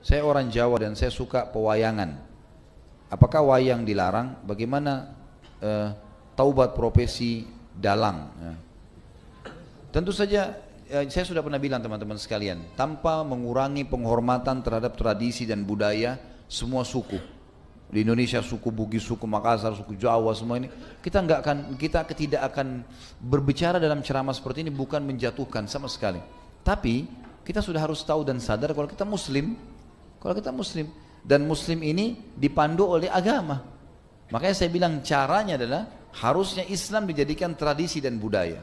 Saya orang Jawa dan saya suka pewayangan. Apakah wayang dilarang? Bagaimana eh, taubat profesi dalang? Ya. Tentu saja eh, saya sudah pernah bilang teman-teman sekalian, tanpa mengurangi penghormatan terhadap tradisi dan budaya semua suku di Indonesia suku Bugis, suku Makassar, suku Jawa semua ini kita nggak akan kita tidak akan berbicara dalam ceramah seperti ini bukan menjatuhkan sama sekali. Tapi kita sudah harus tahu dan sadar kalau kita Muslim, kalau kita Muslim dan Muslim ini dipandu oleh agama. Makanya saya bilang caranya adalah harusnya Islam dijadikan tradisi dan budaya.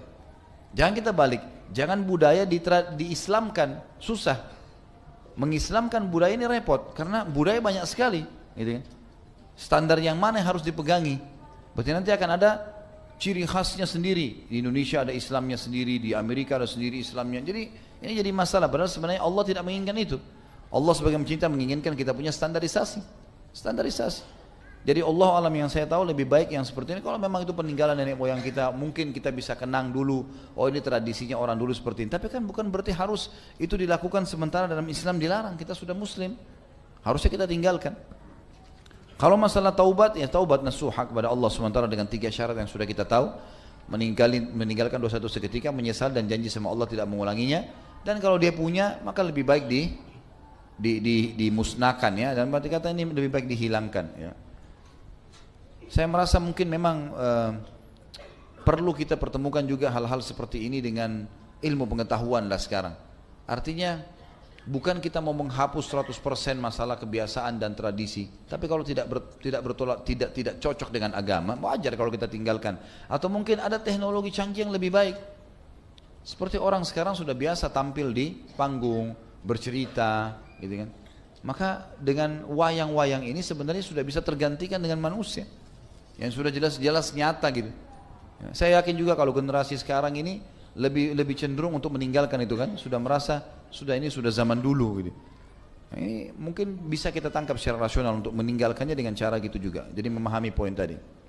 Jangan kita balik, jangan budaya diislamkan susah. Mengislamkan budaya ini repot karena budaya banyak sekali, gitu kan? standar yang mana yang harus dipegangi berarti nanti akan ada ciri khasnya sendiri di Indonesia ada Islamnya sendiri di Amerika ada sendiri Islamnya jadi ini jadi masalah padahal sebenarnya Allah tidak menginginkan itu Allah sebagai mencinta menginginkan kita punya standarisasi standarisasi jadi Allah alam yang saya tahu lebih baik yang seperti ini kalau memang itu peninggalan nenek moyang kita mungkin kita bisa kenang dulu oh ini tradisinya orang dulu seperti ini tapi kan bukan berarti harus itu dilakukan sementara dalam Islam dilarang kita sudah muslim harusnya kita tinggalkan kalau masalah taubat, ya taubat nasuha kepada Allah SWT dengan tiga syarat yang sudah kita tahu. Meninggalin, meninggalkan dosa itu seketika, menyesal dan janji sama Allah tidak mengulanginya. Dan kalau dia punya, maka lebih baik di, di, di dimusnahkan ya. Dan berarti kata ini lebih baik dihilangkan ya. Saya merasa mungkin memang uh, perlu kita pertemukan juga hal-hal seperti ini dengan ilmu pengetahuan lah sekarang. Artinya Bukan kita mau menghapus 100% masalah kebiasaan dan tradisi, tapi kalau tidak ber, tidak bertolak tidak tidak cocok dengan agama, wajar kalau kita tinggalkan. Atau mungkin ada teknologi canggih yang lebih baik. Seperti orang sekarang sudah biasa tampil di panggung, bercerita, gitu kan. Maka dengan wayang-wayang ini sebenarnya sudah bisa tergantikan dengan manusia yang sudah jelas-jelas nyata gitu. Saya yakin juga kalau generasi sekarang ini lebih lebih cenderung untuk meninggalkan itu kan sudah merasa sudah ini sudah zaman dulu gitu nah, ini mungkin bisa kita tangkap secara rasional untuk meninggalkannya dengan cara gitu juga jadi memahami poin tadi